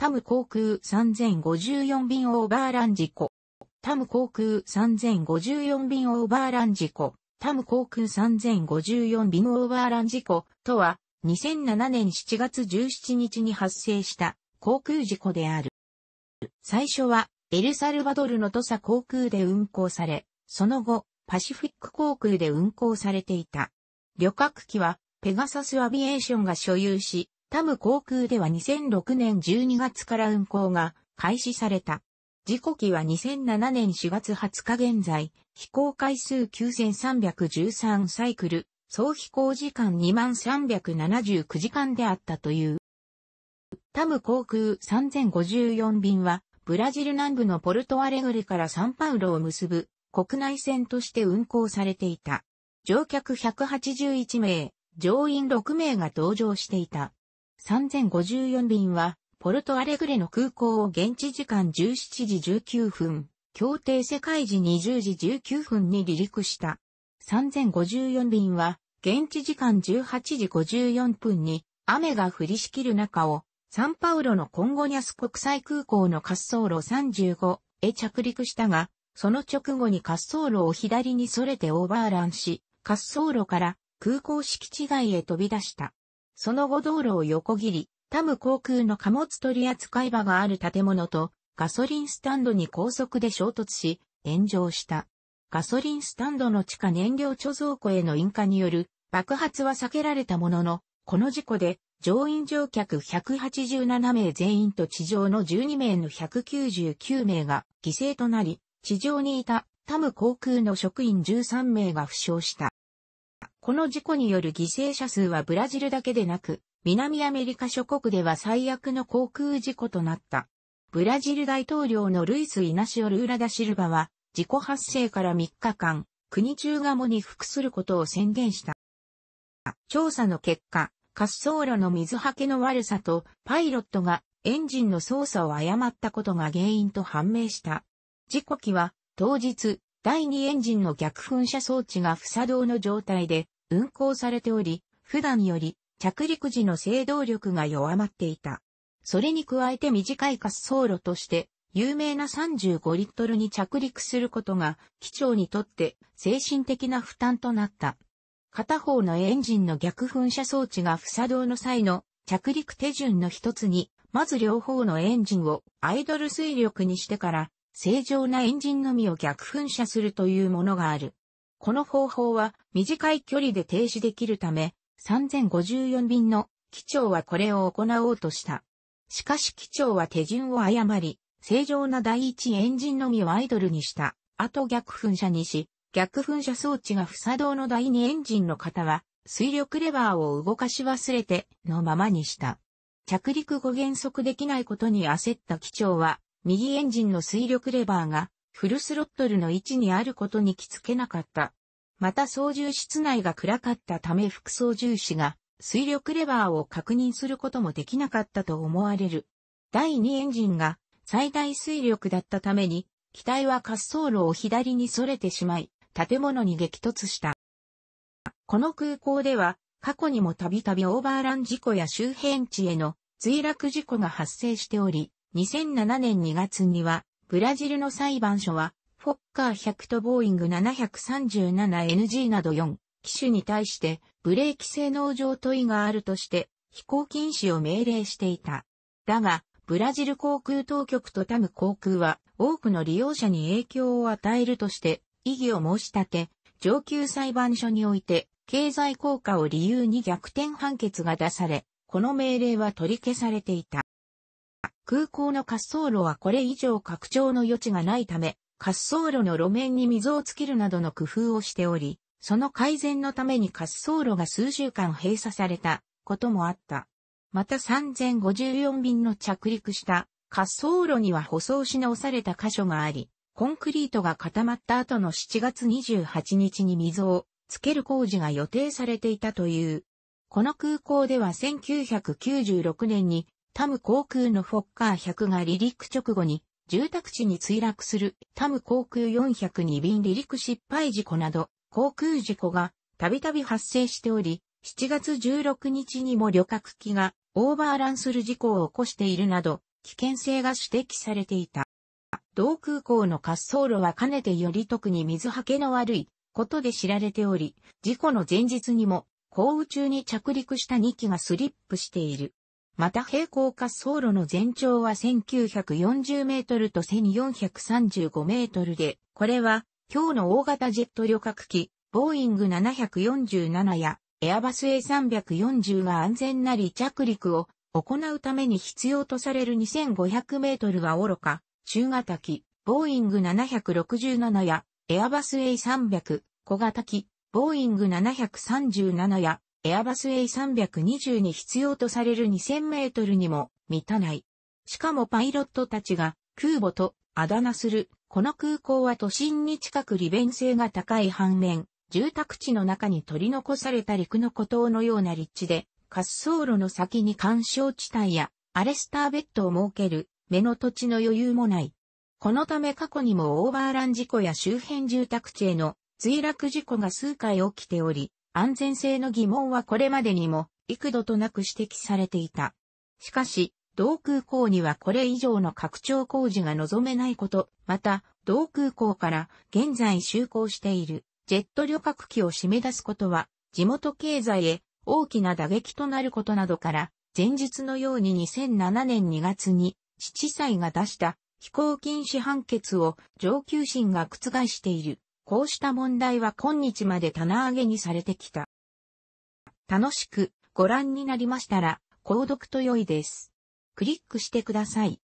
タム航空3054便オーバーラン事故。タム航空3054便オーバーラン事故。タム航空3054便オーバーラン事故とは、2007年7月17日に発生した航空事故である。最初は、エルサルバドルの土佐航空で運航され、その後、パシフィック航空で運航されていた。旅客機は、ペガサスアビエーションが所有し、タム航空では2006年12月から運航が開始された。時刻機は2007年4月20日現在、飛行回数9313サイクル、総飛行時間2379時間であったという。タム航空3054便は、ブラジル南部のポルトアレグレからサンパウロを結ぶ国内線として運航されていた。乗客181名、乗員6名が搭乗していた。3054便は、ポルトアレグレの空港を現地時間17時19分、協定世界時20時19分に離陸した。3054便は、現地時間18時54分に、雨が降りしきる中を、サンパウロのコンゴニャス国際空港の滑走路35へ着陸したが、その直後に滑走路を左に逸れてオーバーランし、滑走路から空港敷地外へ飛び出した。その後道路を横切り、タム航空の貨物取扱い場がある建物とガソリンスタンドに高速で衝突し、炎上した。ガソリンスタンドの地下燃料貯蔵庫への引火による爆発は避けられたものの、この事故で乗員乗客187名全員と地上の12名の199名が犠牲となり、地上にいたタム航空の職員13名が負傷した。この事故による犠牲者数はブラジルだけでなく、南アメリカ諸国では最悪の航空事故となった。ブラジル大統領のルイス・イナシオ・ルーラダ・シルバは、事故発生から3日間、国中が喪に服することを宣言した。調査の結果、滑走路の水はけの悪さと、パイロットがエンジンの操作を誤ったことが原因と判明した。事故機は、当日、第2エンジンの逆噴射装置が不作動の状態で、運行されており、普段より着陸時の制動力が弱まっていた。それに加えて短い滑走路として、有名な35リットルに着陸することが、機長にとって精神的な負担となった。片方のエンジンの逆噴射装置が不作動の際の着陸手順の一つに、まず両方のエンジンをアイドル水力にしてから、正常なエンジンのみを逆噴射するというものがある。この方法は短い距離で停止できるため、3054便の機長はこれを行おうとした。しかし機長は手順を誤り、正常な第一エンジンのみをアイドルにした。あと逆噴射にし、逆噴射装置が不作動の第二エンジンの方は、水力レバーを動かし忘れてのままにした。着陸後減速できないことに焦った機長は、右エンジンの水力レバーがフルスロットルの位置にあることに気づけなかった。また操縦室内が暗かったため副操縦士が水力レバーを確認することもできなかったと思われる。第2エンジンが最大水力だったために、機体は滑走路を左に逸れてしまい、建物に激突した。この空港では、過去にもたびたびオーバーラン事故や周辺地への墜落事故が発生しており、2007年2月にはブラジルの裁判所は、フォッカー100とボーイング 737NG など4機種に対してブレーキ性能上問いがあるとして飛行禁止を命令していた。だが、ブラジル航空当局とタム航空は多くの利用者に影響を与えるとして異議を申し立て、上級裁判所において経済効果を理由に逆転判決が出され、この命令は取り消されていた。空港の滑走路はこれ以上拡張の余地がないため、滑走路の路面に溝をつけるなどの工夫をしており、その改善のために滑走路が数週間閉鎖されたこともあった。また3054便の着陸した滑走路には舗装し直された箇所があり、コンクリートが固まった後の7月28日に溝をつける工事が予定されていたという。この空港では1996年にタム航空のフォッカー100が離陸直後に、住宅地に墜落するタム航空402便離陸失敗事故など、航空事故がたびたび発生しており、7月16日にも旅客機がオーバーランする事故を起こしているなど、危険性が指摘されていた。同空港の滑走路はかねてより特に水はけの悪いことで知られており、事故の前日にも、航空中に着陸した2機がスリップしている。また平行滑走路の全長は1940メートルと1435メートルで、これは、今日の大型ジェット旅客機、ボーイング747や、エアバス A340 が安全な離着陸を行うために必要とされる2500メートルは愚か、中型機、ボーイング767や、エアバス A300、小型機、ボーイング737や、エアバス A320 に必要とされる2000メートルにも満たない。しかもパイロットたちが空母とあだ名する、この空港は都心に近く利便性が高い反面、住宅地の中に取り残された陸の孤島のような立地で、滑走路の先に干渉地帯やアレスターベッドを設ける目の土地の余裕もない。このため過去にもオーバーラン事故や周辺住宅地への墜落事故が数回起きており、安全性の疑問はこれまでにも幾度となく指摘されていた。しかし、同空港にはこれ以上の拡張工事が望めないこと、また、同空港から現在就航しているジェット旅客機を締め出すことは、地元経済へ大きな打撃となることなどから、前述のように2007年2月に、地地裁が出した飛行禁止判決を上級審が覆している。こうした問題は今日まで棚上げにされてきた。楽しくご覧になりましたら、購読と良いです。クリックしてください。